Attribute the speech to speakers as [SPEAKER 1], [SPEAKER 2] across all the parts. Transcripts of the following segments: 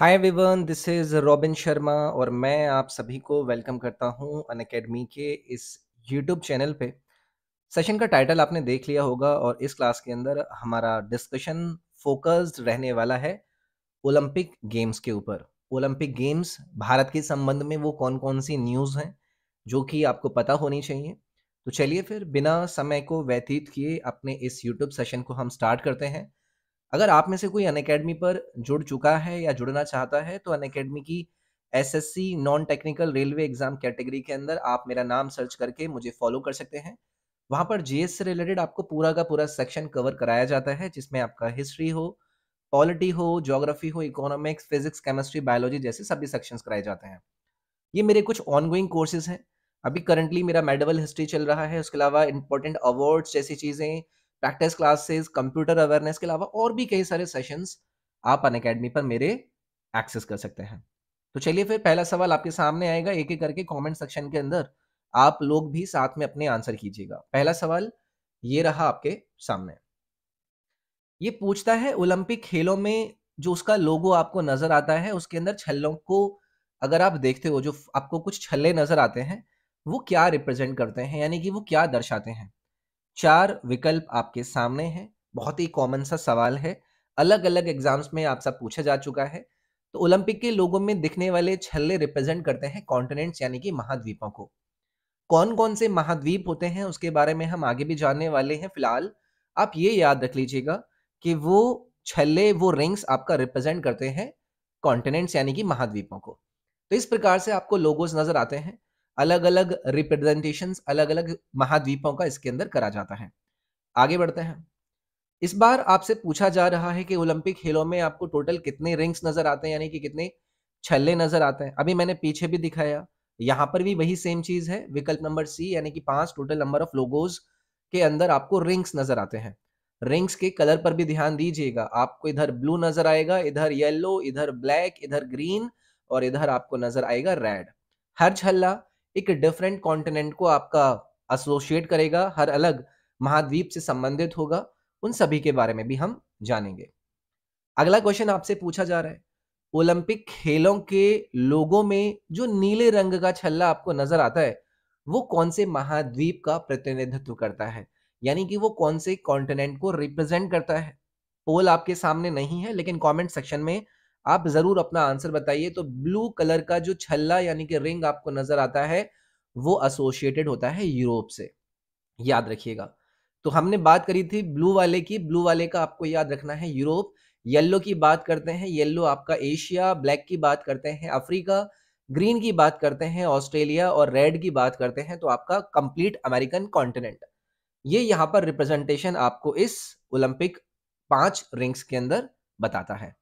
[SPEAKER 1] हाय विवन this is Robin Sharma और मैं आप सभी को वेलकम करता हूं अन अकेडमी के इस यूट्यूब चैनल पे सेशन का टाइटल आपने देख लिया होगा और इस क्लास के अंदर हमारा डिस्कशन फोकस्ड रहने वाला है ओलंपिक गेम्स के ऊपर ओलंपिक गेम्स भारत के संबंध में वो कौन कौन सी न्यूज़ हैं जो कि आपको पता होनी चाहिए तो चलिए फिर बिना समय को व्यतीत किए अपने इस यूट्यूब सेशन को हम स्टार्ट करते हैं अगर आप में से कोई अनअकैडमी पर जुड़ चुका है या जुड़ना चाहता है तो अनअकैडमी की S S C non technical railway exam category के अंदर आप मेरा नाम सर्च करके मुझे फॉलो कर सकते हैं वहाँ पर जीएस से रिलेटेड आपको पूरा का पूरा सेक्शन कवर कराया जाता है जिसमें आपका हिस्ट्री हो पॉलिटी हो जोग्राफी हो इकोनॉमिक्स फिजिक्स केमिस्ट्री बायोलॉजी जैसे सभी सेक्शंस कराए जाते हैं ये मेरे कुछ ऑनगोइंग कोर्सेज हैं अभी करंटली मेरा मेडिवल हिस्ट्री चल रहा है उसके अलावा इंपॉर्टेंट अवार्ड्स जैसी चीज़ें प्रैक्टिस क्लासेस कंप्यूटर अवेयरनेस के अलावा और भी कई सारे सेशंस आप अन अकेडमी पर मेरे एक्सेस कर सकते हैं तो चलिए फिर पहला सवाल आपके सामने आएगा एक एक करके कमेंट सेक्शन के अंदर आप लोग भी साथ में अपने आंसर कीजिएगा पहला सवाल ये रहा आपके सामने ये पूछता है ओलंपिक खेलों में जो उसका लोगो आपको नजर आता है उसके अंदर छल्लों को अगर आप देखते हो जो आपको कुछ छल्ले नजर आते हैं वो क्या रिप्रेजेंट करते हैं यानी कि वो क्या दर्शाते हैं चार विकल्प आपके सामने हैं बहुत ही कॉमन सा सवाल है अलग अलग एग्जाम्स में आपसे पूछा जा चुका है तो ओलंपिक के लोगों में दिखने वाले छल्ले रिप्रेजेंट करते हैं कॉन्टिनेंट्स यानी कि महाद्वीपों को कौन कौन से महाद्वीप होते हैं उसके बारे में हम आगे भी जानने वाले हैं फिलहाल आप ये याद रख लीजिएगा कि वो छल्ले वो रिंग्स आपका रिप्रेजेंट करते हैं कॉन्टिनेंट्स यानी कि महाद्वीपों को तो इस प्रकार से आपको लोगोस नजर आते हैं अलग अलग रिप्रेजेंटेशन अलग अलग महाद्वीपों का इसके अंदर करा जाता है आगे बढ़ते हैं इस बार आपसे पूछा जा रहा है कि ओलंपिक खेलों में आपको टोटल कितने रिंग्स नजर आते हैं यानी कि कितने छल्ले नजर आते हैं अभी मैंने पीछे भी दिखाया यहाँ पर भी वही सेम चीज है विकल्प नंबर सी यानी कि पांच टोटल नंबर ऑफ लोगोज के अंदर आपको रिंग्स नजर आते हैं रिंग्स के कलर पर भी ध्यान दीजिएगा आपको इधर ब्लू नजर आएगा इधर येलो इधर ब्लैक इधर ग्रीन और इधर आपको नजर आएगा रेड हर छल्ला एक डिफरेंट कॉन्टिनेंट को आपका एसोसिएट करेगा हर अलग महाद्वीप से संबंधित होगा उन सभी के बारे में भी हम जानेंगे अगला क्वेश्चन आपसे पूछा जा रहा है ओलंपिक खेलों के लोगों में जो नीले रंग का छल्ला आपको नजर आता है वो कौन से महाद्वीप का प्रतिनिधित्व करता है यानी कि वो कौन से कॉन्टिनेंट को रिप्रेजेंट करता है पोल आपके सामने नहीं है लेकिन कमेंट सेक्शन में आप जरूर अपना आंसर बताइए तो ब्लू कलर का जो छल्ला यानी कि रिंग आपको नजर आता है वो एसोसिएटेड होता है यूरोप से याद रखिएगा तो हमने बात करी थी ब्लू वाले की ब्लू वाले का आपको याद रखना है यूरोप येलो की बात करते हैं येलो आपका एशिया ब्लैक की बात करते हैं अफ्रीका ग्रीन की बात करते हैं ऑस्ट्रेलिया और रेड की बात करते हैं तो आपका कंप्लीट अमेरिकन कॉन्टिनेंट ये यहाँ पर रिप्रेजेंटेशन आपको इस ओलंपिक पांच रिंग्स के अंदर बताता है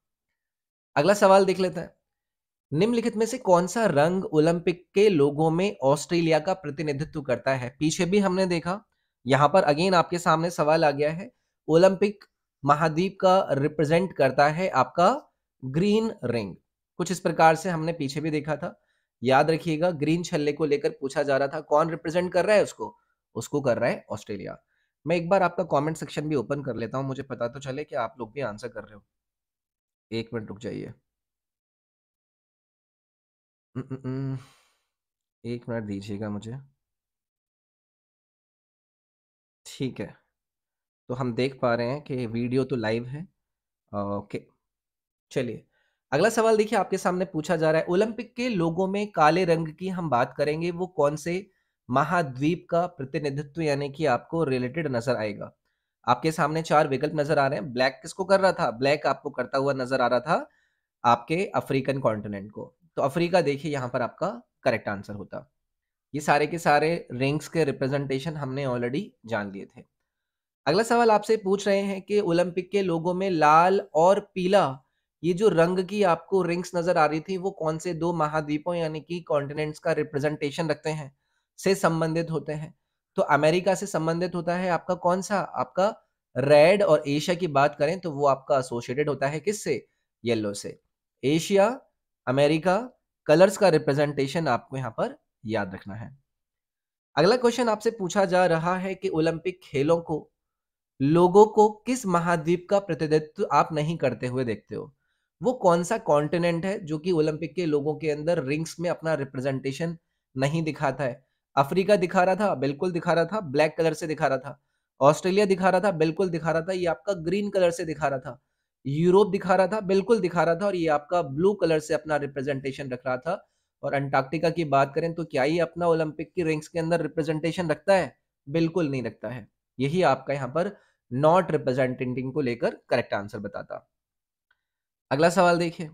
[SPEAKER 1] अगला सवाल देख लेते हैं निम्नलिखित में से कौन सा रंग ओलंपिक के लोगों में ऑस्ट्रेलिया का प्रतिनिधित्व करता है पीछे भी हमने देखा यहाँ पर अगेन आपके सामने सवाल आ गया है ओलंपिक महाद्वीप का रिप्रेजेंट करता है आपका ग्रीन रिंग कुछ इस प्रकार से हमने पीछे भी देखा था याद रखिएगा ग्रीन छल्ले को लेकर पूछा जा रहा था कौन रिप्रेजेंट कर रहा है उसको उसको कर रहा है ऑस्ट्रेलिया मैं एक बार आपका कमेंट सेक्शन भी ओपन कर लेता हूँ मुझे पता तो चले कि आप लोग भी आंसर कर रहे हो एक मिनट रुक जाइए एक मिनट दीजिएगा मुझे ठीक है तो हम देख पा रहे हैं कि वीडियो तो लाइव है ओके चलिए अगला सवाल देखिए आपके सामने पूछा जा रहा है ओलंपिक के लोगों में काले रंग की हम बात करेंगे वो कौन से महाद्वीप का प्रतिनिधित्व यानी कि आपको रिलेटेड नजर आएगा आपके सामने चार विकल्प नजर आ रहे हैं ब्लैक किसको कर रहा था ब्लैक आपको करता हुआ नजर आ रहा था आपके अफ्रीकन कॉन्टिनेंट को तो अफ्रीका देखिए यहाँ पर आपका करेक्ट आंसर होता ये सारे के सारे रिंग्स के रिप्रेजेंटेशन हमने ऑलरेडी जान लिए थे अगला सवाल आपसे पूछ रहे हैं कि ओलंपिक के लोगों में लाल और पीला ये जो रंग की आपको रिंग्स नजर आ रही थी वो कौन से दो महाद्वीपों यानी कि कॉन्टिनेंट्स का रिप्रेजेंटेशन रखते हैं से संबंधित होते हैं तो अमेरिका से संबंधित होता है आपका कौन सा आपका रेड और एशिया की बात करें तो वो आपका एसोसिएटेड होता है किससे येलो से एशिया अमेरिका कलर्स का रिप्रेजेंटेशन आपको यहाँ पर याद रखना है अगला क्वेश्चन आपसे पूछा जा रहा है कि ओलंपिक खेलों को लोगों को किस महाद्वीप का प्रतिनिधित्व आप नहीं करते हुए देखते हो वो कौन सा कॉन्टिनेंट है जो कि ओलंपिक के लोगों के अंदर रिंग्स में अपना रिप्रेजेंटेशन नहीं दिखाता है अफ्रीका दिखा रहा था बिल्कुल दिखा रहा था ब्लैक कलर से दिखा रहा था ऑस्ट्रेलिया दिखा रहा था बिल्कुल दिखा रहा था ये आपका ग्रीन कलर से दिखा रहा था यूरोप दिखा रहा था बिल्कुल दिखा रहा था और ये आपका ब्लू कलर से अपना रिप्रेजेंटेशन रख रहा था और अंटार्कटिका की बात करें तो क्या ये अपना ओलंपिक की रिंग्स के अंदर रिप्रेजेंटेशन रखता है बिल्कुल नहीं रखता है यही आपका यहाँ पर नॉट रिप्रेजेंटेटिंग को लेकर करेक्ट आंसर बताता अगला सवाल देखिए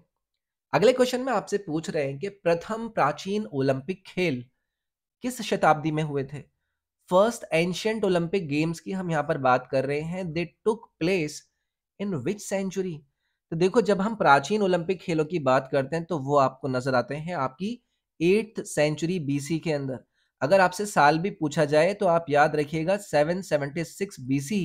[SPEAKER 1] अगले क्वेश्चन में आपसे पूछ रहे हैं कि प्रथम प्राचीन ओलंपिक खेल किस शताब्दी में हुए थे फर्स्ट एंशियंट ओलंपिक गेम्स की हम यहाँ पर बात कर रहे हैं दे took place in which century तो देखो जब हम प्राचीन ओलंपिक खेलों की बात करते हैं तो वो आपको नजर आते हैं आपकी एट्थ सेंचुरी बीसी के अंदर अगर आपसे साल भी पूछा जाए तो आप याद रखिएगा 776 बीसी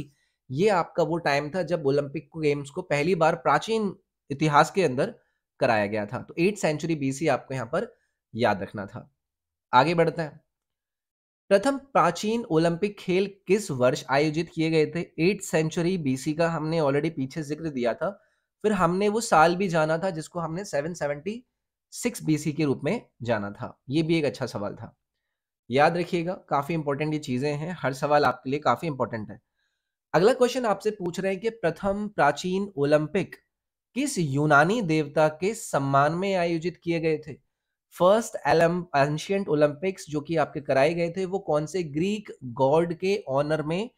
[SPEAKER 1] ये आपका वो टाइम था जब ओलंपिक गेम्स को पहली बार प्राचीन इतिहास के अंदर कराया गया था तो एट सेंचुरी बीसी आपको यहाँ पर याद रखना था आगे बढ़ते हैं प्रथम प्राचीन ओलंपिक खेल किस वर्ष आयोजित किए गए थे एट सेंचुरी बीसी का हमने ऑलरेडी पीछे जिक्र दिया था फिर हमने वो साल भी जाना था जिसको हमने 776 बीसी के रूप में जाना था ये भी एक अच्छा सवाल था याद रखिएगा काफी इंपॉर्टेंट ये चीजें हैं हर सवाल आपके लिए काफी इंपॉर्टेंट है अगला क्वेश्चन आपसे पूछ रहे हैं कि प्रथम प्राचीन ओलंपिक किस यूनानी देवता के सम्मान में आयोजित किए गए थे फर्स्ट एंशियंट ओलंपिक्स जो कि आपके कराए गए थे वो कौन से ग्रीक गॉड के ऑनर में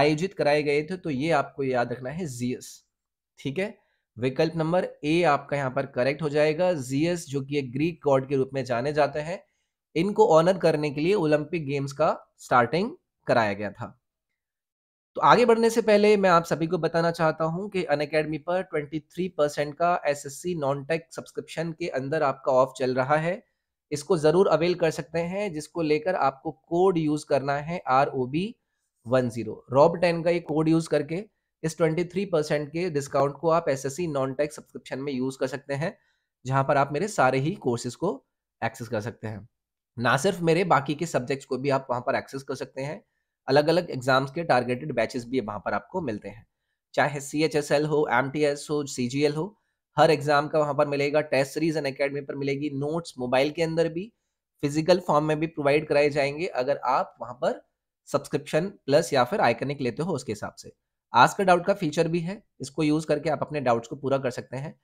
[SPEAKER 1] आयोजित कराए गए थे तो ये आपको याद रखना है जीएस ठीक है विकल्प नंबर ए आपका यहाँ पर करेक्ट हो जाएगा जीएस जो कि एक ग्रीक गॉड के रूप में जाने जाते हैं इनको ऑनर करने के लिए ओलंपिक गेम्स का स्टार्टिंग कराया गया था तो आगे बढ़ने से पहले मैं आप सभी को बताना चाहता हूं कि अन अकेडमी पर 23 परसेंट का एसएससी नॉन टेक सब्सक्रिप्शन के अंदर आपका ऑफ चल रहा है इसको ज़रूर अवेल कर सकते हैं जिसको लेकर आपको कोड यूज़ करना है R O B one zero Rob ten का ये कोड यूज़ करके इस 23 परसेंट के डिस्काउंट को आप सी नॉन टेक सब्सक्रिप्शन में यूज़ कर सकते हैं जहाँ पर आप मेरे सारे ही कोर्सेज को एक्सेस कर सकते हैं ना सिर्फ मेरे बाकी के सब्जेक्ट्स को भी आप वहाँ पर एक्सेस कर सकते हैं अलग अलग एग्जाम्स के टारगेटेड बैचेस भी वहाँ पर आपको मिलते हैं चाहे सी एच एस एल हो एम टी एस हो सी जी एल हो हर एग्जाम का वहाँ पर मिलेगा टेस्ट सीरीज एंड अकेडमी पर मिलेगी नोट्स मोबाइल के अंदर भी फिजिकल फॉर्म में भी प्रोवाइड कराए जाएंगे अगर आप वहाँ पर सब्सक्रिप्शन प्लस या फिर आइकनिक लेते हो उसके हिसाब से आज का डाउट का फीचर भी है इसको यूज करके आप अपने डाउट्स को पूरा कर सकते हैं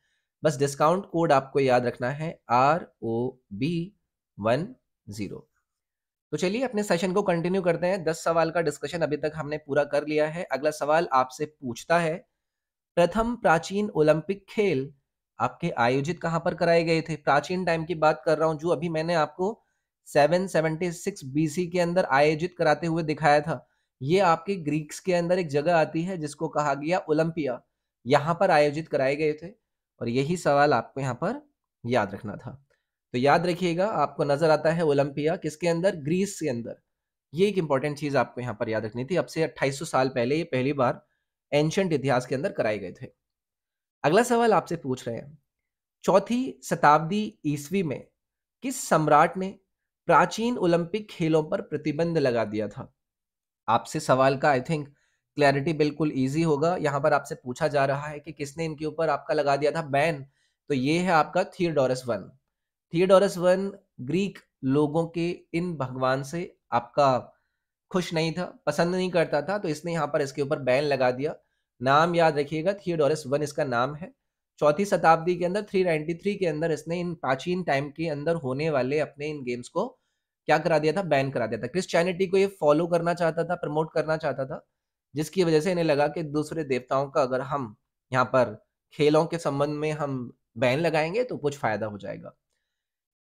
[SPEAKER 1] बस डिस्काउंट कोड आपको याद रखना है R O B one zero तो चलिए अपने सेशन को कंटिन्यू करते हैं दस सवाल का डिस्कशन अभी तक हमने पूरा कर लिया है अगला सवाल आपसे पूछता है प्रथम प्राचीन ओलंपिक खेल आपके आयोजित कहाँ पर कराए गए थे प्राचीन टाइम की बात कर रहा हूं जो अभी मैंने आपको 776 बीसी के अंदर आयोजित कराते हुए दिखाया था ये आपके ग्रीक्स के अंदर एक जगह आती है जिसको कहा गया ओलंपिया यहां पर आयोजित कराए गए थे और यही सवाल आपको यहाँ पर याद रखना था तो याद रखिएगा आपको नजर आता है ओलंपिया किसके अंदर ग्रीस के अंदर ये एक इंपॉर्टेंट चीज आपको यहाँ पर याद रखनी थी अब से अट्ठाईस साल पहले ये पहली बार एंशंट इतिहास के अंदर कराए गए थे अगला सवाल आपसे पूछ रहे हैं चौथी शताब्दी ईस्वी में किस सम्राट ने प्राचीन ओलंपिक खेलों पर प्रतिबंध लगा दिया था आपसे सवाल का आई थिंक क्लैरिटी बिल्कुल ईजी होगा यहाँ पर आपसे पूछा जा रहा है कि किसने इनके ऊपर आपका लगा दिया था बैन तो ये है आपका Theodorus one Theodorus one Greek लोगों के इन भगवान से आपका खुश नहीं था पसंद नहीं करता था तो इसने यहाँ पर इसके ऊपर बैन लगा दिया नाम याद रखिएगा थियोडोरस वन इसका नाम है चौथी शताब्दी के अंदर 393 के अंदर इसने इन प्राचीन टाइम के अंदर होने वाले अपने इन गेम्स को क्या करा दिया था बैन करा दिया था क्रिश्चियनिटी को ये फॉलो करना चाहता था प्रमोट करना चाहता था जिसकी वजह से इन्हें लगा कि दूसरे देवताओं का अगर हम यहाँ पर खेलों के संबंध में हम बैन लगाएंगे तो कुछ फायदा हो जाएगा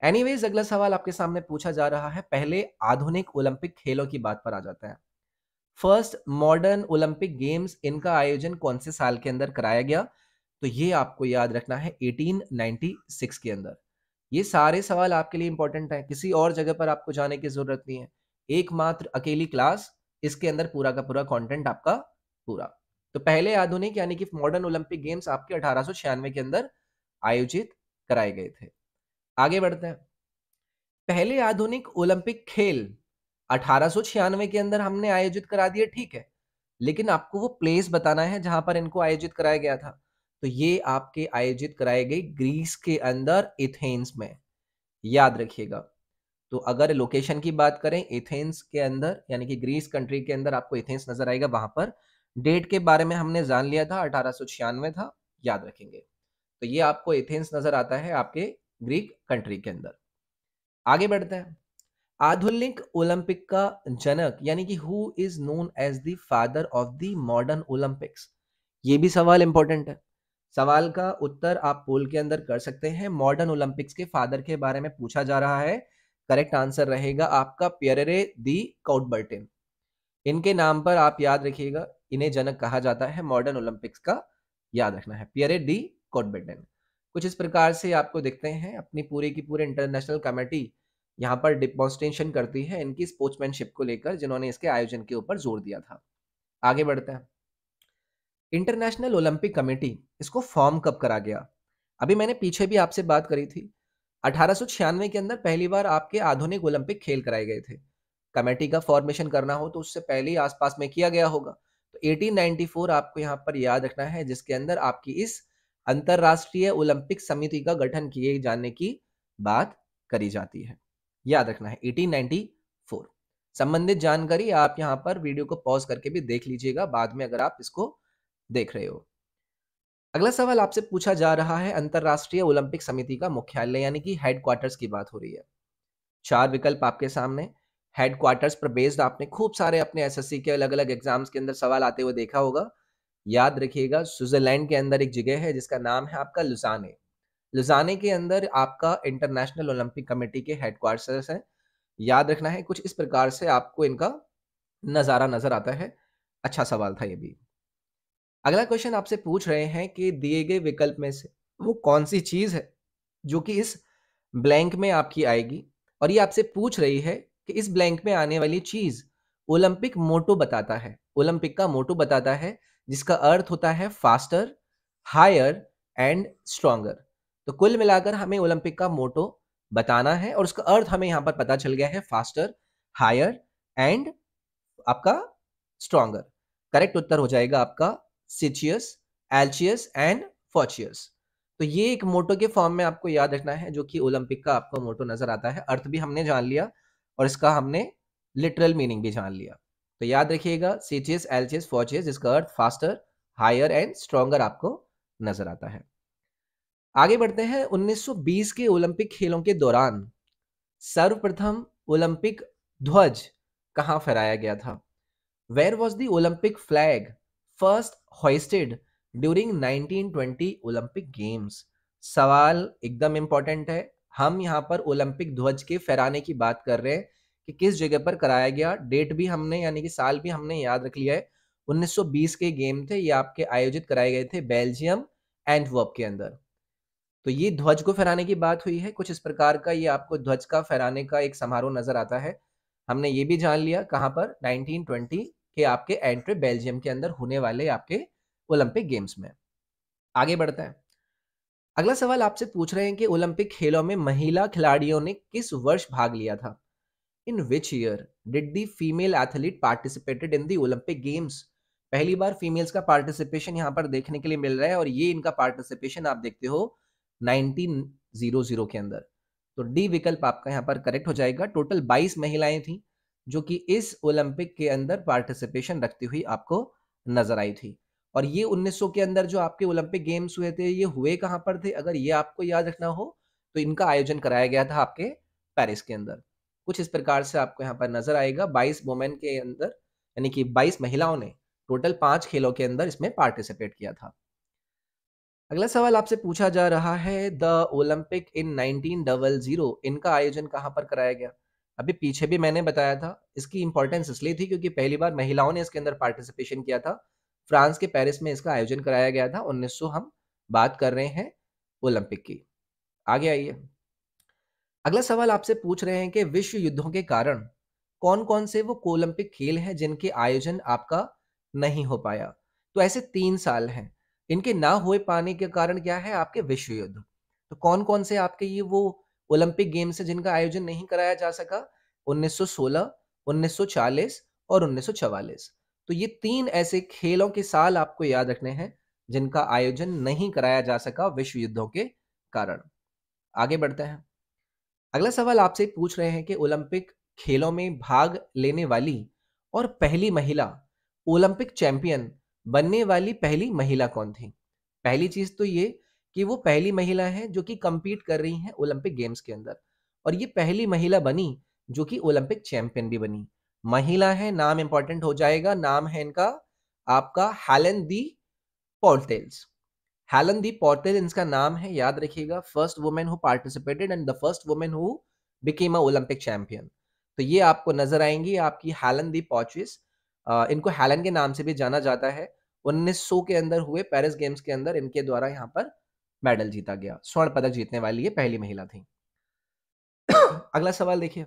[SPEAKER 1] एनीवेज अगला सवाल आपके सामने पूछा जा रहा है पहले आधुनिक ओलंपिक खेलों की बात पर आ जाता है फर्स्ट मॉडर्न ओलंपिक गेम्स इनका आयोजन कौन से साल के अंदर कराया गया तो ये आपको याद रखना है 1896 के अंदर ये सारे सवाल आपके लिए इंपॉर्टेंट हैं किसी और जगह पर आपको जाने की जरूरत नहीं है एकमात्र अकेली क्लास इसके अंदर पूरा का पूरा कंटेंट आपका पूरा तो पहले आधुनिक यानी कि मॉडर्न ओलंपिक गेम्स आपके अठारह के अंदर आयोजित कराए गए थे आगे बढ़ते हैं पहले आधुनिक ओलंपिक खेल अठारह के अंदर हमने आयोजित करा दिए ठीक है लेकिन आपको वो प्लेस बताना है जहां पर इनको आयोजित कराया गया था तो ये आपके आयोजित कराए गए ग्रीस के अंदर एथेंस में याद रखिएगा तो अगर लोकेशन की बात करें एथेंस के अंदर यानी कि ग्रीस कंट्री के अंदर आपको एथेंस नजर आएगा वहां पर डेट के बारे में हमने जान लिया था अठारह था याद रखेंगे तो ये आपको एथेंस नजर आता है आपके ग्रीक कंट्री के अंदर आगे बढ़ते हैं आधुनिक ओलंपिक का जनक यानी कि who is known as the father of the modern Olympics ये भी सवाल इंपॉर्टेंट है सवाल का उत्तर आप पोल के अंदर कर सकते हैं मॉडर्न ओलंपिक्स के फादर के बारे में पूछा जा रहा है करेक्ट आंसर रहेगा आपका पियरे दी काउटबर्टिन इनके नाम पर आप याद रखिएगा इन्हें जनक कहा जाता है मॉडर्न ओलंपिक्स का याद रखना है पियरे दी कॉटबेटन कुछ इस प्रकार से आपको दिखते हैं अपनी पूरी की पूरी इंटरनेशनल कमेटी यहाँ पर डिपोस्टेंशन करती है इनकी स्पोर्ट्समैनशिप को लेकर जिन्होंने इसके आयोजन के ऊपर जोर दिया था आगे बढ़ते हैं इंटरनेशनल ओलंपिक कमेटी इसको फॉर्म कब करा गया अभी मैंने पीछे भी आपसे बात करी थी अठारह के अंदर पहली बार आपके आधुनिक ओलंपिक खेल कराए गए थे कमेटी का फॉर्मेशन करना हो तो उससे पहले ही आसपास में किया गया होगा तो 1894 आपको यहाँ पर याद रखना है जिसके अंदर आपकी इस अंतरराष्ट्रीय ओलंपिक समिति का गठन किए जाने की बात करी जाती है याद रखना है 1894 संबंधित जानकारी आप यहाँ पर वीडियो को पॉज करके भी देख लीजिएगा बाद में अगर आप इसको देख रहे हो अगला सवाल आपसे पूछा जा रहा है अंतरराष्ट्रीय ओलंपिक समिति का मुख्यालय यानी कि हेडक्वार्टर्स की बात हो रही है चार विकल्प आपके सामने हेडक्वार्टर्स पर बेस्ड आपने खूब सारे अपने एसएससी के अलग अलग एग्जाम्स के अंदर सवाल आते हुए देखा होगा याद रखिएगा स्विट्जरलैंड के अंदर एक जगह है जिसका नाम है आपका लुसाने लुसाने के अंदर आपका इंटरनेशनल ओलंपिक कमेटी के हेडक्वार्टर है याद रखना है कुछ इस प्रकार से आपको इनका नज़ारा नज़र आता है अच्छा सवाल था ये भी अगला क्वेश्चन आपसे पूछ रहे हैं कि दिए गए विकल्प में से वो कौन सी चीज़ है जो कि इस ब्लैंक में आपकी आएगी और ये आपसे पूछ रही है कि इस ब्लैंक में आने वाली चीज़ ओलंपिक मोटो बताता है ओलंपिक का मोटो बताता है जिसका अर्थ होता है फास्टर हायर एंड स्ट्रॉन्गर तो कुल मिलाकर हमें ओलंपिक का मोटो बताना है और उसका अर्थ हमें यहाँ पर पता चल गया है फास्टर हायर एंड आपका स्ट्रॉन्गर करेक्ट उत्तर हो जाएगा आपका सिचियस एल्चियस एंड फॉचियस तो ये एक मोटो के फॉर्म में आपको याद रखना है जो कि ओलंपिक का आपको मोटो नजर आता है अर्थ भी हमने जान लिया और इसका हमने लिटरल मीनिंग भी जान लिया तो याद रखिएगा सी चीज एल चीज फॉर चीज जिसका अर्थ फास्टर हायर एंड स्ट्रोंगर आपको नजर आता है आगे बढ़ते हैं 1920 के ओलंपिक खेलों के दौरान सर्वप्रथम ओलंपिक ध्वज कहाँ फहराया गया था where was the Olympic flag first hoisted during 1920 Olympic games सवाल एकदम इंपॉर्टेंट है हम यहाँ पर ओलंपिक ध्वज के फहराने की बात कर रहे हैं कि किस जगह पर कराया गया डेट भी हमने यानी कि साल भी हमने याद रख लिया है 1920 के गेम थे ये आपके आयोजित कराए गए थे बेल्जियम एंड वर्ब के अंदर तो ये ध्वज को फहराने की बात हुई है कुछ इस प्रकार का ये आपको ध्वज का फहराने का एक समारोह नजर आता है हमने ये भी जान लिया कहाँ पर 1920 के आपके एंट्री बेल्जियम के अंदर होने वाले आपके ओलंपिक गेम्स में आगे बढ़ते हैं अगला सवाल आपसे पूछ रहे हैं कि ओलंपिक खेलों में महिला खिलाड़ियों ने किस वर्ष भाग लिया था in which year did the female athlete participated in the Olympic games पहली बार फीमेल्स का पार्टिसिपेशन यहाँ पर देखने के लिए मिल रहा है और ये इनका पार्टिसिपेशन आप देखते हो 1900 के अंदर तो डी विकल्प आपका यहाँ पर करेक्ट हो जाएगा टोटल 22 महिलाएं थी जो कि इस ओलंपिक के अंदर पार्टिसिपेशन रखती हुई आपको नजर आई थी और ये 1900 के अंदर जो आपके ओलंपिक गेम्स हुए थे ये हुए कहाँ पर थे अगर ये आपको याद रखना हो तो इनका आयोजन कराया गया था आपके पेरिस के अंदर कुछ इस प्रकार से आपको यहाँ पर नजर आएगा बाईस वोमेन के अंदर यानी कि बाईस महिलाओं ने टोटल पांच खेलों के अंदर इसमें पार्टिसिपेट किया था अगला सवाल आपसे पूछा जा रहा है the Olympic in nineteen double zero इनका आयोजन कहाँ पर कराया गया अभी पीछे भी मैंने बताया था इसकी इंपॉर्टेंस इसलिए थी क्योंकि पहली बार महिलाओं ने इसके अंदर पार्टिसिपेशन किया था फ्रांस के पेरिस में इसका आयोजन कराया गया था 1900 हम बात कर रहे हैं ओलंपिक की आगे आइए अगला सवाल आपसे पूछ रहे हैं कि विश्व युद्धों के कारण कौन कौन से वो ओलंपिक खेल हैं जिनके आयोजन आपका नहीं हो पाया तो ऐसे तीन साल हैं इनके ना हो पाने के कारण क्या है आपके विश्व युद्ध तो कौन कौन से आपके ये वो ओलंपिक गेम्स है जिनका आयोजन नहीं कराया जा सका 1916, 1940 और 1944 तो ये तीन ऐसे खेलों के साल आपको याद रखने हैं जिनका आयोजन नहीं कराया जा सका विश्व युद्धों के कारण आगे बढ़ते हैं अगला सवाल आपसे पूछ रहे हैं कि ओलंपिक खेलों में भाग लेने वाली और पहली महिला ओलंपिक चैंपियन बनने वाली पहली महिला कौन थी पहली चीज तो ये कि वो पहली महिला है जो कि कम्पीट कर रही है ओलंपिक गेम्स के अंदर और ये पहली महिला बनी जो कि ओलंपिक चैंपियन भी बनी महिला है नाम इंपॉर्टेंट हो जाएगा नाम है इनका आपका हेलन दी पोर्टेल्स हेलन दी पॉटेल इनका नाम है याद रखिएगा first women who participated and the first women who became a Olympic champion तो ये आपको नजर आएंगी आपकी हेलन दी पॉचिस इनको हेलन के नाम से भी जाना जाता है 1900 के अंदर हुए पेरिस गेम्स के अंदर इनके द्वारा यहाँ पर मेडल जीता गया स्वर्ण पदक जीतने वाली ये पहली महिला थी अगला सवाल देखिए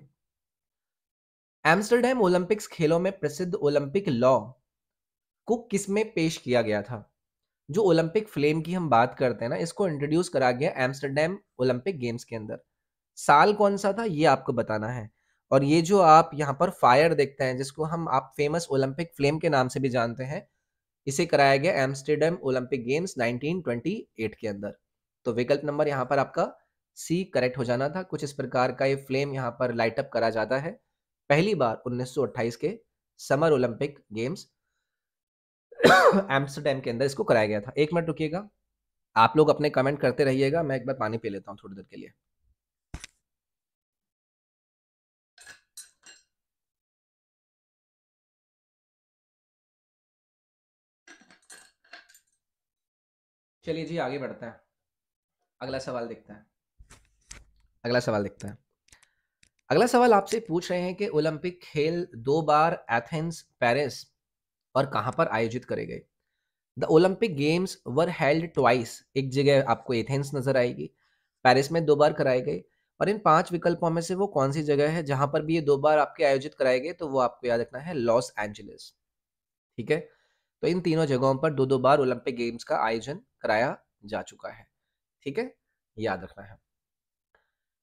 [SPEAKER 1] एम्स्टरडेम ओलंपिक्स खेलों में प्रसिद्ध ओलंपिक लॉ को किसमें पेश किया गया था जो ओलंपिक फ्लेम की हम बात करते हैं ना इसको इंट्रोड्यूस करा गया एम्स्टरडेम ओलंपिक गेम्स के अंदर साल कौन सा था ये आपको बताना है और ये जो आप यहाँ पर फायर देखते हैं जिसको हम आप फेमस ओलंपिक फ्लेम के नाम से भी जानते हैं इसे कराया गया एम्स्टरडेम ओलंपिक गेम्स 1928 के अंदर तो विकल्प नंबर यहाँ पर आपका सी करेक्ट हो जाना था कुछ इस प्रकार का ये फ्लेम यहाँ पर लाइटअप करा जाता है पहली बार 1928 के समर ओलंपिक गेम्स एम्स्टरडेम के अंदर इसको कराया गया था एक मिनट रुकिएगा आप लोग अपने कमेंट करते रहिएगा मैं एक बार पानी पी लेता हूँ थोड़ी देर के लिए चलिए जी आगे बढ़ते हैं अगला सवाल देखते हैं अगला सवाल देखते हैं अगला सवाल आपसे पूछ रहे हैं कि ओलंपिक खेल दो बार एथेंस पेरिस और कहाँ पर आयोजित करे गए the Olympic games were held twice एक जगह आपको एथेंस नजर आएगी पेरिस में दो बार कराए गए और इन पांच विकल्पों में से वो कौन सी जगह है जहां पर भी ये दो बार आपके आयोजित कराए गए तो वो आपको याद रखना है लॉस एंजलिस ठीक है तो इन तीनों जगहों पर दो दो बार ओलंपिक गेम्स का आयोजन कराया जा चुका है ठीक है याद रखना है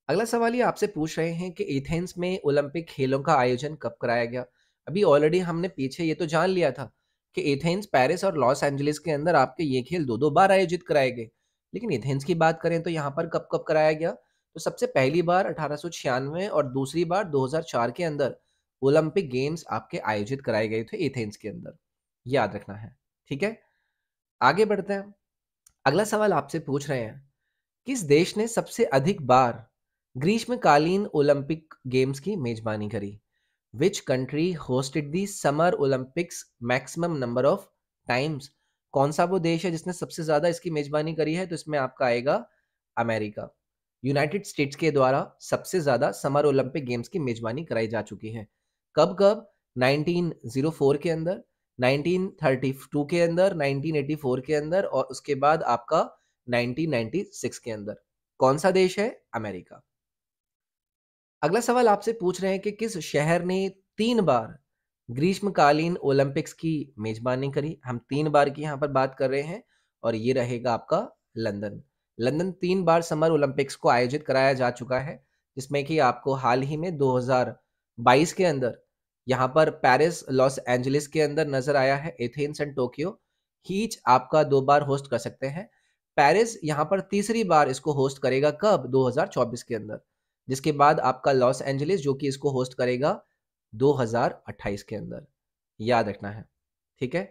[SPEAKER 1] अगला सवाल ये आपसे पूछ रहे हैं कि एथेंस में ओलंपिक खेलों का आयोजन कब कराया गया अभी ऑलरेडी हमने पीछे ये तो जान लिया था कि एथेंस पेरिस और लॉस एंजलिस के अंदर आपके ये खेल दो दो बार आयोजित कराए गए लेकिन एथेंस की बात करें तो यहाँ पर कब कब कराया गया तो सबसे पहली बार अठारह और दूसरी बार 2004 के अंदर ओलंपिक गेम्स आपके आयोजित कराए गए थे एथेंस के अंदर याद रखना है ठीक है आगे बढ़ते हैं अगला सवाल आपसे पूछ रहे हैं किस देश ने सबसे अधिक बार ग्रीष्मकालीन ओलंपिक गेम्स की मेजबानी करी which country hosted the summer Olympics maximum number of times कौन सा वो देश है जिसने सबसे ज्यादा इसकी मेजबानी करी है तो इसमें आपका आएगा अमेरिका यूनाइटेड स्टेट्स के द्वारा सबसे ज्यादा समर ओलंपिक गेम्स की मेजबानी कराई जा चुकी है कब कब 1904 के अंदर 1932 के अंदर 1984 के अंदर और उसके बाद आपका 1996 के अंदर कौन सा देश है अमेरिका अगला सवाल आपसे पूछ रहे हैं कि किस शहर ने तीन बार ग्रीष्मकालीन ओलंपिक्स की मेजबानी करी हम तीन बार की यहाँ पर बात कर रहे हैं और ये रहेगा आपका लंदन लंदन तीन बार समर ओलंपिक्स को आयोजित कराया जा चुका है जिसमें कि आपको हाल ही में 2022 के अंदर यहाँ पर पेरिस लॉस एंजलिस के अंदर नजर आया है एथेंस एंड टोक्यो हीच आपका दो बार होस्ट कर सकते हैं पेरिस यहाँ पर तीसरी बार इसको होस्ट करेगा कब 2024 के अंदर जिसके बाद आपका लॉस एंजलिस जो कि इसको होस्ट करेगा 2028 के अंदर याद रखना है ठीक है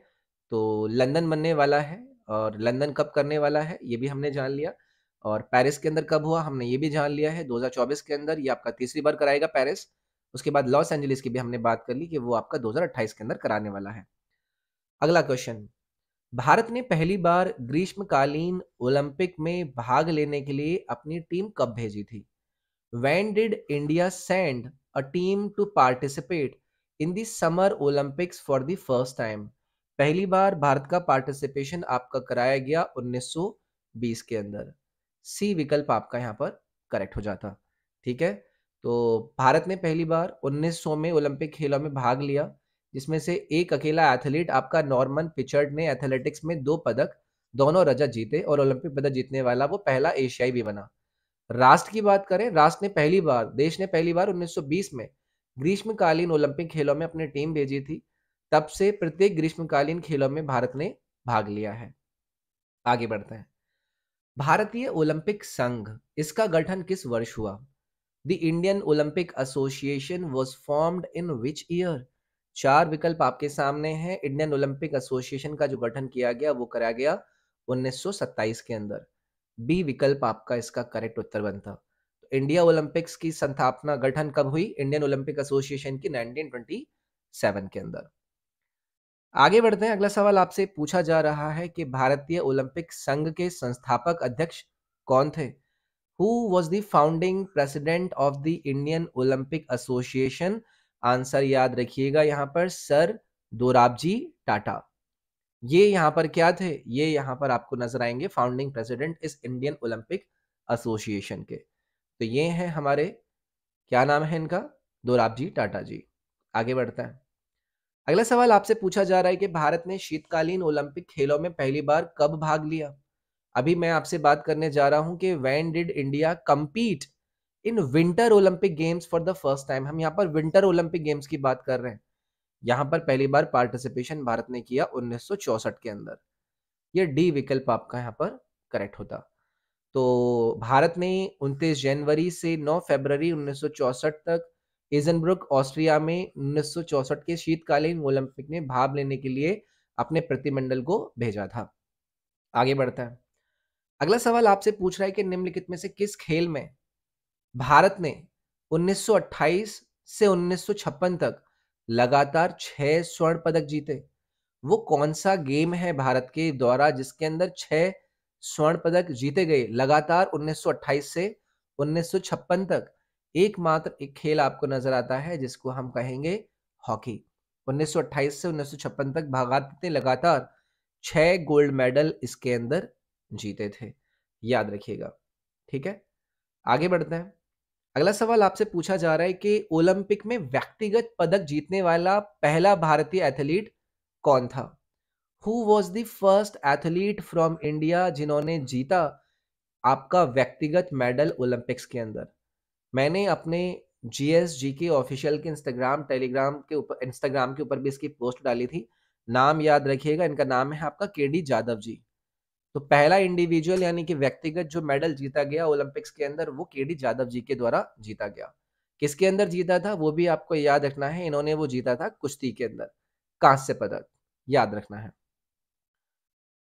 [SPEAKER 1] तो लंदन बनने वाला है और लंदन कब करने वाला है ये भी हमने जान लिया और पेरिस के अंदर कब हुआ हमने ये भी जान लिया है 2024 के अंदर ये आपका तीसरी बार कराएगा पेरिस उसके बाद लॉस एंजलिस की भी हमने बात कर ली कि वो आपका 2028 के अंदर कराने वाला है अगला क्वेश्चन भारत ने पहली बार ग्रीष्मकालीन ओलंपिक में भाग लेने के लिए अपनी टीम कब भेजी थी when did India send a team to participate in the Summer Olympics for the first time? पहली बार भारत का पार्टिसिपेशन आपका कराया गया 1920 के अंदर सी विकल्प आपका यहाँ पर करेक्ट हो जाता ठीक है तो भारत ने पहली बार 1900 में ओलंपिक खेलों में भाग लिया जिसमें से एक अकेला एथलीट आपका नॉर्मन पिचर्ड ने एथलेटिक्स में दो पदक दोनों रजत जीते और ओलंपिक पदक जीतने वाला वो पहला एशियाई भी बना राष्ट्र की बात करें राष्ट्र ने पहली बार देश ने पहली बार 1920 में ग्रीष्मकालीन ओलंपिक खेलों में अपनी टीम भेजी थी तब से प्रत्येक ग्रीष्मकालीन खेलों में भारत ने भाग लिया है आगे बढ़ते हैं भारतीय ओलंपिक संघ इसका गठन किस वर्ष हुआ the Indian Olympic association was formed in which year चार विकल्प आपके सामने हैं इंडियन ओलंपिक एसोसिएशन का जो गठन किया गया वो कराया गया 1927 के अंदर बी विकल्प आपका इसका करेक्ट उत्तर बनता तो इंडिया ओलंपिक्स की संस्थापना गठन कब हुई इंडियन ओलंपिक एसोसिएशन की 1927 के अंदर आगे बढ़ते हैं अगला सवाल आपसे पूछा जा रहा है कि भारतीय ओलंपिक संघ के संस्थापक अध्यक्ष कौन थे who was the founding president of the Indian Olympic association answer याद रखिएगा यहाँ पर सर दोराबजी टाटा ये यहाँ पर क्या थे ये यहाँ पर आपको नजर आएंगे फाउंडिंग प्रेसिडेंट इस इंडियन ओलंपिक एसोसिएशन के तो ये हैं हमारे क्या नाम है इनका दोराब जी टाटा जी आगे बढ़ते हैं अगला सवाल आपसे पूछा जा रहा है कि भारत ने शीतकालीन ओलंपिक खेलों में पहली बार कब भाग लिया अभी मैं आपसे बात करने जा रहा हूं कि when did India compete in winter Olympic games for the first time हम यहाँ पर विंटर ओलंपिक गेम्स की बात कर रहे हैं यहां पर पहली बार पार्टिसिपेशन भारत ने किया 1964 के अंदर ये डी विकल्प आपका यहाँ पर करेक्ट होता तो भारत ने 29 जनवरी से 9 फरवरी 1964 तक एजनब्रुक ऑस्ट्रिया में 1964 के शीतकालीन ओलंपिक में भाग लेने के लिए अपने प्रतिमंडल को भेजा था आगे बढ़ता है अगला सवाल आपसे पूछ रहा है कि निम्नलिखित में से किस खेल में भारत ने 1928 से 1956 तक लगातार छह स्वर्ण पदक जीते वो कौन सा गेम है भारत के द्वारा जिसके अंदर छह स्वर्ण पदक जीते गए लगातार 1928 से 1956 तक एकमात्र एक खेल आपको नजर आता है जिसको हम कहेंगे हॉकी 1928 से 1956 तक भारत ने लगातार छह गोल्ड मेडल इसके अंदर जीते थे याद रखिएगा ठीक है आगे बढ़ते हैं अगला सवाल आपसे पूछा जा रहा है कि ओलंपिक में व्यक्तिगत पदक जीतने वाला पहला भारतीय एथलीट कौन था who was the first athlete from India जिन्होंने जीता आपका व्यक्तिगत मेडल ओलंपिक्स के अंदर मैंने अपने जी के ऑफिशियल के इंस्टाग्राम टेलीग्राम के ऊपर इंस्टाग्राम के ऊपर भी इसकी पोस्ट डाली थी नाम याद रखिएगा इनका नाम है आपका के डी जादव जी तो पहला इंडिविजुअल यानी कि व्यक्तिगत जो मेडल जीता गया ओलंपिक्स के अंदर वो डी जादव जी के द्वारा जीता गया किसके अंदर जीता था वो भी आपको याद रखना है इन्होंने वो जीता था कुश्ती के अंदर कांस्य पदक याद रखना है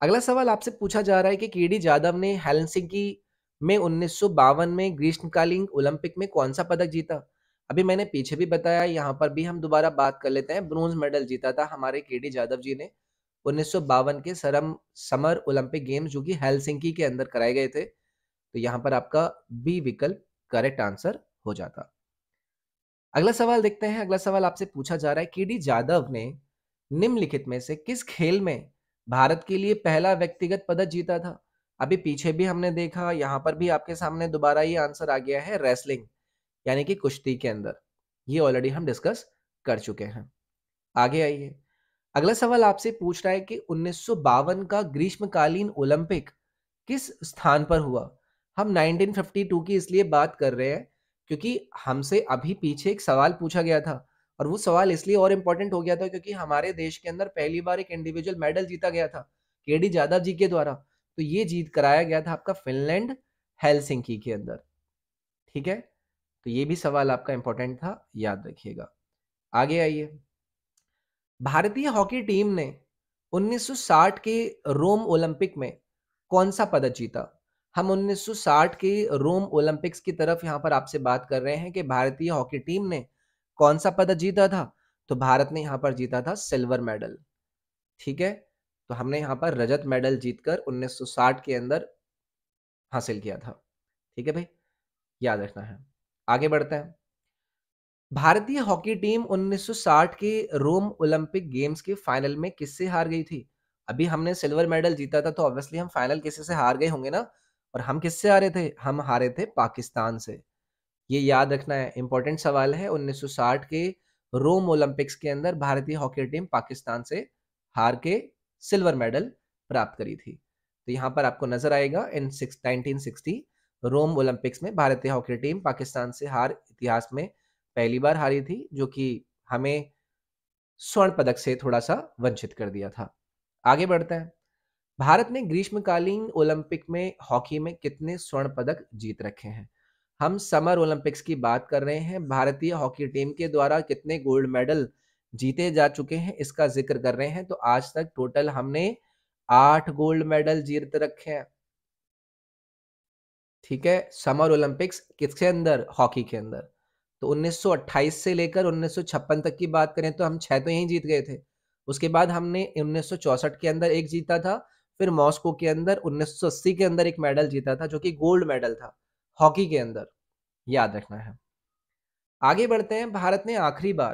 [SPEAKER 1] अगला सवाल आपसे पूछा जा रहा है कि केडी जादव ने हेलसिंकी में उन्नीस में ग्रीष्मकालीन ओलंपिक में कौन सा पदक जीता अभी मैंने पीछे भी बताया यहाँ पर भी हम दोबारा बात कर लेते हैं ब्रोंज मेडल जीता था हमारे केडी जादव जी ने उन्नीस के सरम समर ओलंपिक गेम्स जो कि हेलसिंकी के अंदर कराए गए थे तो यहाँ पर आपका बी विकल्प करेक्ट आंसर हो जाता अगला सवाल देखते हैं अगला सवाल आपसे पूछा जा रहा है केडी डी जादव ने निम्नलिखित में से किस खेल में भारत के लिए पहला व्यक्तिगत पदक जीता था अभी पीछे भी हमने देखा यहाँ पर भी आपके सामने दोबारा ये आंसर आ गया है रेसलिंग यानी कि कुश्ती के अंदर ये ऑलरेडी हम डिस्कस कर चुके हैं आगे आइए अगला सवाल आपसे पूछ रहा है कि उन्नीस का ग्रीष्मकालीन ओलंपिक किस स्थान पर हुआ हम 1952 की इसलिए बात कर रहे हैं क्योंकि हमसे अभी पीछे एक सवाल पूछा गया था और वो सवाल इसलिए और इम्पोर्टेंट हो गया था क्योंकि हमारे देश के अंदर पहली बार एक इंडिविजुअल मेडल जीता गया था के डी जादव जी के द्वारा तो ये जीत कराया गया था आपका फिनलैंड हेलसिंकी के अंदर ठीक है तो ये भी सवाल आपका इंपॉर्टेंट था याद रखिएगा आगे आइए भारतीय हॉकी टीम ने 1960 के रोम ओलंपिक में कौन सा पदक जीता हम 1960 के रोम ओलंपिक्स की तरफ यहाँ पर आपसे बात कर रहे हैं कि भारतीय हॉकी टीम ने कौन सा पदक जीता था तो भारत ने यहाँ पर जीता था सिल्वर मेडल ठीक है तो हमने यहाँ पर रजत मेडल जीतकर 1960 के अंदर हासिल किया था ठीक है भाई याद रखना है आगे बढ़ते हैं भारतीय हॉकी टीम 1960 के रोम ओलंपिक गेम्स के फाइनल में किससे हार गई थी अभी हमने सिल्वर मेडल जीता था तो ऑब्वियसली हम फाइनल किसी से हार गए होंगे ना और हम किससे हारे थे हम हारे थे पाकिस्तान से ये याद रखना है इंपॉर्टेंट सवाल है 1960 के रोम ओलंपिक्स के अंदर भारतीय हॉकी टीम पाकिस्तान से हार के सिल्वर मेडल प्राप्त करी थी तो यहाँ पर आपको नजर आएगा इन नाइनटीन रोम ओलंपिक्स में भारतीय हॉकी टीम पाकिस्तान से हार इतिहास में पहली बार हारी थी जो कि हमें स्वर्ण पदक से थोड़ा सा वंचित कर दिया था आगे बढ़ते हैं भारत ने ग्रीष्मकालीन ओलंपिक में हॉकी में कितने स्वर्ण पदक जीत रखे हैं हम समर ओलंपिक्स की बात कर रहे हैं भारतीय हॉकी टीम के द्वारा कितने गोल्ड मेडल जीते जा चुके हैं इसका जिक्र कर रहे हैं तो आज तक टोटल हमने आठ गोल्ड मेडल जीत रखे हैं ठीक है समर ओलंपिक्स किसके अंदर हॉकी के अंदर तो 1928 से लेकर 1956 तक की बात करें तो हम छह तो यहीं जीत गए थे उसके बाद हमने 1964 के अंदर एक जीता था फिर मॉस्को के अंदर 1980 के अंदर एक मेडल जीता था जो कि गोल्ड मेडल था हॉकी के अंदर याद रखना है आगे बढ़ते हैं भारत ने आखिरी बार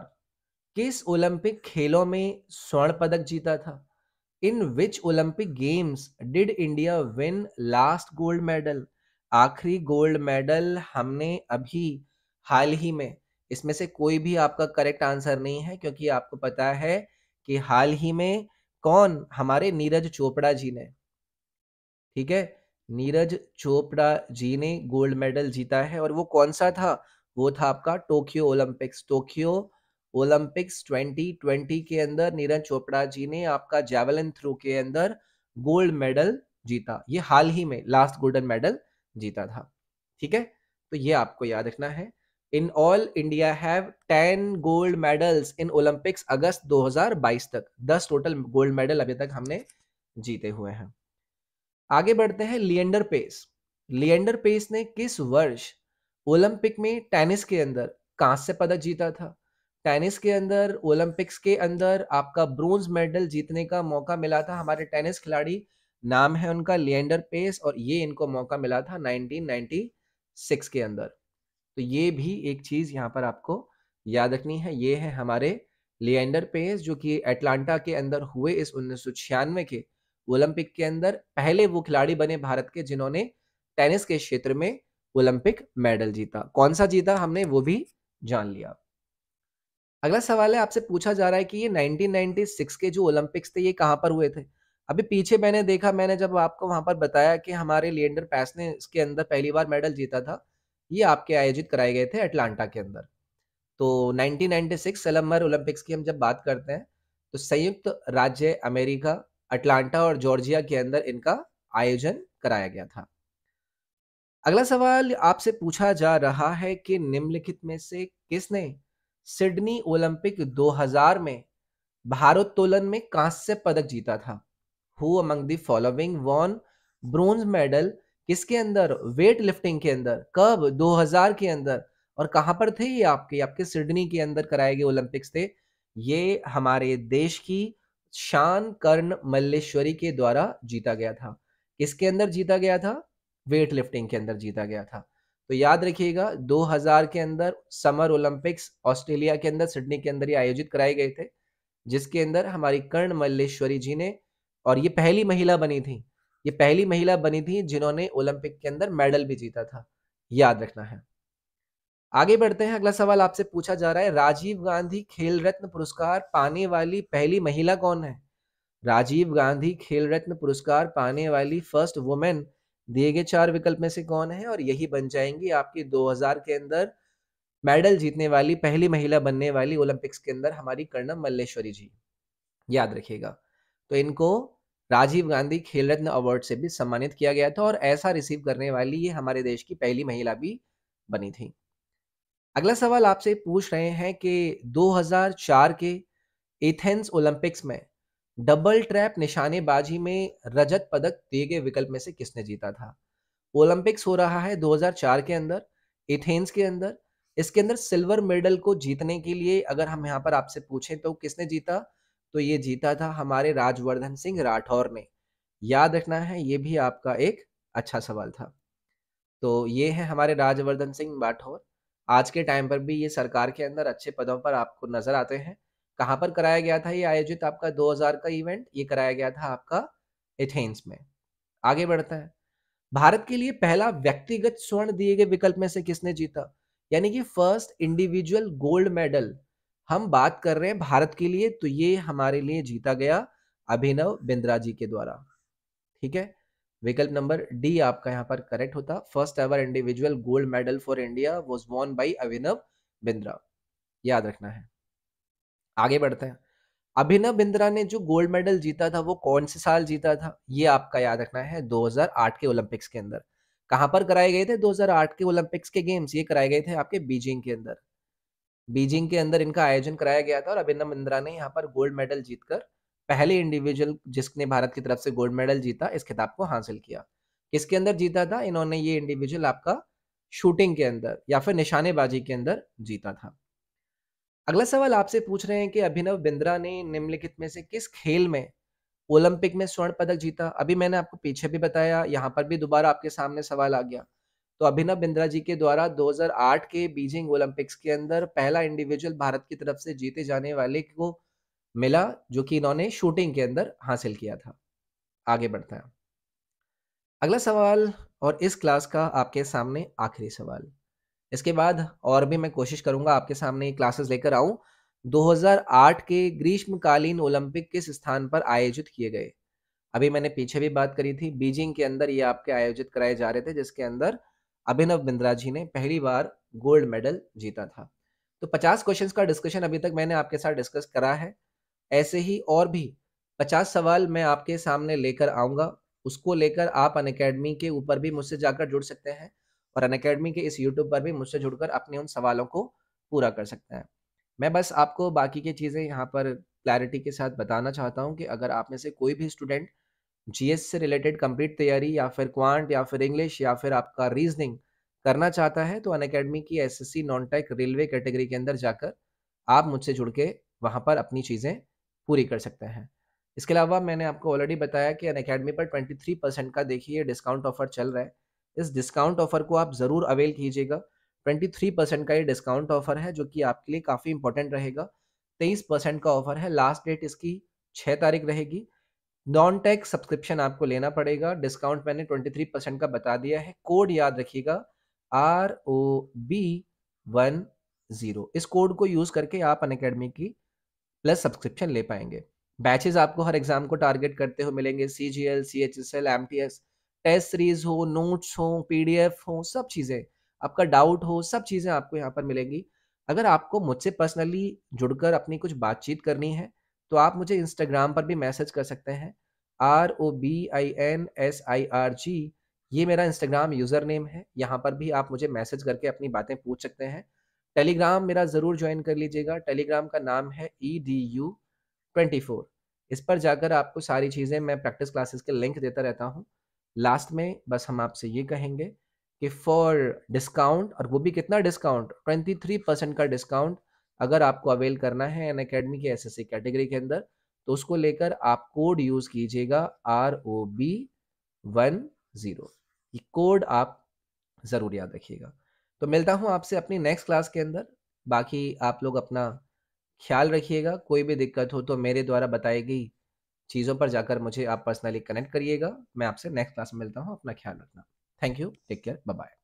[SPEAKER 1] किस ओलंपिक खेलों में स्वर्ण पदक जीता था in which Olympic games did India win last gold medal आखिरी गोल्ड मेडल हमने अभी हाल ही में इसमें से कोई भी आपका करेक्ट आंसर नहीं है क्योंकि आपको पता है कि हाल ही में कौन हमारे नीरज चोपड़ा जी ने ठीक है नीरज चोपड़ा जी ने गोल्ड मेडल जीता है और वो कौन सा था वो था आपका टोक्यो ओलंपिक्स टोक्यो ओलंपिक्स 2020 के अंदर नीरज चोपड़ा जी ने आपका जैवलिन थ्रो के अंदर गोल्ड मेडल जीता ये हाल ही में लास्ट गोल्डन मेडल जीता था ठीक है तो ये आपको याद रखना है in all India have ten gold medals in Olympics August 2022 तक दस टोटल गोल्ड मेडल अभी तक हमने जीते हुए हैं आगे बढ़ते हैं लियंडर पेस लियंडर पेस ने किस वर्ष ओलंपिक में टेनिस के अंदर कांस्य पदक जीता था टेनिस के अंदर ओलंपिक्स के अंदर आपका ब्रोंज मेडल जीतने का मौका मिला था हमारे टेनिस खिलाड़ी नाम है उनका लियंडर पेस और ये इनको मौका मिला था 1996 के अंदर तो ये भी एक चीज़ यहाँ पर आपको याद रखनी है ये है हमारे लियंडर पेस जो कि एटलांटा के अंदर हुए इस उन्नीस के ओलंपिक के अंदर पहले वो खिलाड़ी बने भारत के जिन्होंने टेनिस के क्षेत्र में ओलंपिक मेडल जीता कौन सा जीता हमने वो भी जान लिया अगला सवाल है आपसे पूछा जा रहा है कि ये 1996 के जो ओलंपिक्स थे ये कहाँ पर हुए थे अभी पीछे मैंने देखा मैंने जब आपको वहां पर बताया कि हमारे लियंडर पैस ने इसके अंदर पहली बार मेडल जीता था ये आपके आयोजित कराए गए थे अटलांटा के अंदर तो 1996 सलमर ओलंपिक्स की हम जब बात करते हैं तो संयुक्त राज्य अमेरिका अटलांटा और जॉर्जिया के अंदर इनका आयोजन कराया गया था अगला सवाल आपसे पूछा जा रहा है कि निम्नलिखित में से किसने सिडनी ओलंपिक 2000 में भारोत्तोलन में कांस्य पदक जीता था who among the following won bronze medal किसके अंदर वेट लिफ्टिंग के अंदर कब 2000 के अंदर और कहाँ पर थे ये आपके आपके सिडनी के अंदर कराए गए ओलंपिक्स थे ये हमारे देश की शान कर्ण मल्लेश्वरी के द्वारा जीता गया था किसके अंदर जीता गया था वेट लिफ्टिंग के अंदर जीता गया था तो याद रखिएगा 2000 के अंदर समर ओलंपिक्स ऑस्ट्रेलिया के अंदर सिडनी के अंदर ही आयोजित कराए गए थे जिसके अंदर हमारी कर्ण मल्लेश्वरी जी ने और ये पहली महिला बनी थी ये पहली महिला बनी थी जिन्होंने ओलंपिक के अंदर मेडल भी जीता था याद रखना है आगे बढ़ते हैं अगला सवाल आपसे पूछा जा रहा है राजीव गांधी खेल रत्न पुरस्कार पाने वाली पहली महिला कौन है राजीव गांधी खेल रत्न पुरस्कार पाने वाली फर्स्ट वुमेन दिए गए चार विकल्प में से कौन है और यही बन जाएंगी आपकी 2000 के अंदर मेडल जीतने वाली पहली महिला बनने वाली ओलंपिक्स के अंदर हमारी कर्णम मल्लेश्वरी जी याद रखिएगा तो इनको राजीव गांधी खेल रत्न अवार्ड से भी सम्मानित किया गया था और ऐसा रिसीव करने वाली ये हमारे देश की पहली महिला भी बनी थी अगला सवाल आपसे पूछ रहे हैं कि 2004 के एथेंस ओलंपिक्स में डबल ट्रैप निशानेबाजी में रजत पदक दिए गए विकल्प में से किसने जीता था ओलंपिक्स हो रहा है 2004 के अंदर एथेंस के अंदर इसके अंदर सिल्वर मेडल को जीतने के लिए अगर हम यहाँ पर आपसे पूछें तो किसने जीता तो ये जीता था हमारे राजवर्धन सिंह राठौर ने याद रखना है ये भी आपका एक अच्छा सवाल था तो ये है हमारे राजवर्धन सिंह राठौर आज के टाइम पर भी ये सरकार के अंदर अच्छे पदों पर आपको नजर आते हैं कहाँ पर कराया गया था ये आयोजित आपका 2000 का इवेंट ये कराया गया था आपका एथेंस में आगे बढ़ता है भारत के लिए पहला व्यक्तिगत स्वर्ण दिए गए विकल्प में से किसने जीता यानी कि फर्स्ट इंडिविजुअल गोल्ड मेडल हम बात कर रहे हैं भारत के लिए तो ये हमारे लिए जीता गया अभिनव बिंद्रा जी के द्वारा ठीक है विकल्प नंबर डी आपका यहाँ पर करेक्ट होता first ever individual gold medal for India was won by Abhinav Bindra याद रखना है आगे बढ़ते हैं अभिनव बिंद्रा ने जो गोल्ड मेडल जीता था वो कौन से साल जीता था ये आपका याद रखना है 2008 के ओलंपिक्स के अंदर कहां पर कराए गए थे 2008 के ओलंपिक्स के गेम्स ये कराए गए थे आपके बीजिंग के अंदर बीजिंग के अंदर इनका आयोजन कराया गया था और अभिनव इंद्रा ने यहाँ पर गोल्ड मेडल जीतकर पहले इंडिविजुअल जिसने भारत की तरफ से गोल्ड मेडल जीता इस खिताब को हासिल किया किसके अंदर जीता था इन्होंने ये इंडिविजुअल आपका शूटिंग के अंदर या फिर निशानेबाजी के अंदर जीता था अगला सवाल आपसे पूछ रहे हैं कि अभिनव बिंद्रा ने निम्नलिखित में से किस खेल में ओलंपिक में स्वर्ण पदक जीता अभी मैंने आपको पीछे भी बताया यहाँ पर भी दोबारा आपके सामने सवाल आ गया तो अभिनव बिंद्रा जी के द्वारा 2008 के बीजिंग ओलंपिक्स के अंदर पहला इंडिविजुअल भारत की तरफ से जीते जाने वाले को मिला जो कि इन्होंने शूटिंग के अंदर हासिल किया था आगे बढ़ता है अगला सवाल और इस क्लास का आपके सामने आखिरी सवाल इसके बाद और भी मैं कोशिश करूंगा आपके सामने क्लासेस लेकर आऊं 2008 के ग्रीष्मकालीन ओलंपिक किस स्थान पर आयोजित किए गए अभी मैंने पीछे भी बात करी थी बीजिंग के अंदर ये आपके आयोजित कराए जा रहे थे जिसके अंदर अभिनव बिंद्रा जी ने पहली बार गोल्ड मेडल जीता था तो 50 क्वेश्चंस का डिस्कशन अभी तक मैंने आपके साथ डिस्कस करा है ऐसे ही और भी 50 सवाल मैं आपके सामने लेकर आऊँगा उसको लेकर आप अन के ऊपर भी मुझसे जाकर जुड़ सकते हैं और अन के इस यूट्यूब पर भी मुझसे जुड़कर अपने उन सवालों को पूरा कर सकते हैं मैं बस आपको बाकी की चीज़ें यहाँ पर क्लैरिटी के साथ बताना चाहता हूँ कि अगर आप में से कोई भी स्टूडेंट जीएस से रिलेटेड कंप्लीट तैयारी या फिर क्वांट या फिर इंग्लिश या फिर आपका रीजनिंग करना चाहता है तो अन अकेडमी की S non tech railway category के अंदर जाकर आप मुझसे जुड़ के वहाँ पर अपनी चीज़ें पूरी कर सकते हैं इसके अलावा मैंने आपको ऑलरेडी बताया कि अन अकेडमी पर ट्वेंटी थ्री परसेंट का देखिए डिस्काउंट ऑफर चल रहा है इस डिस्काउंट ऑफर को आप ज़रूर अवेल कीजिएगा ट्वेंटी थ्री परसेंट का ये डिस्काउंट ऑफर है जो कि आपके लिए काफ़ी इंपॉर्टेंट रहेगा तेईस परसेंट का ऑफर है लास्ट डेट इसकी छः तारीख रहेगी नॉन टैक्स सब्सक्रिप्शन आपको लेना पड़ेगा डिस्काउंट मैंने 23 परसेंट का बता दिया है कोड याद रखिएगा R O B one zero इस कोड को यूज़ करके आप अन अकेडमी की प्लस सब्सक्रिप्शन ले पाएंगे बैचेज आपको हर एग्जाम को टारगेट करते हुए मिलेंगे C G L C H S L M T S test series हो नोट्स हो पी डी एफ हो सब चीज़ें आपका डाउट हो सब चीज़ें आपको यहाँ पर मिलेंगी अगर आपको मुझसे पर्सनली जुड़कर अपनी कुछ बातचीत करनी है तो आप मुझे इंस्टाग्राम पर भी मैसेज कर सकते हैं R O B I N S I R G ये मेरा इंस्टाग्राम यूज़र नेम है यहाँ पर भी आप मुझे मैसेज करके अपनी बातें पूछ सकते हैं टेलीग्राम मेरा ज़रूर ज्वाइन कर लीजिएगा टेलीग्राम का नाम है E D U twenty four इस पर जाकर आपको सारी चीज़ें मैं प्रैक्टिस क्लासेस के लिंक देता रहता हूँ लास्ट में बस हम आपसे ये कहेंगे कि फॉर डिस्काउंट और वो भी कितना डिस्काउंट ट्वेंटी थ्री परसेंट का डिस्काउंट अगर आपको अवेल करना है एन अकेडमी के एस कैटेगरी के अंदर तो उसको लेकर आप कोड यूज कीजिएगा R O B one zero code आप ज़रूर याद रखिएगा तो मिलता हूँ आपसे अपनी नेक्स्ट क्लास के अंदर बाकी आप लोग अपना ख्याल रखिएगा कोई भी दिक्कत हो तो मेरे द्वारा बताई गई चीज़ों पर जाकर मुझे आप पर्सनली कनेक्ट करिएगा मैं आपसे नेक्स्ट क्लास में मिलता हूँ अपना ख्याल रखना thank you take care bye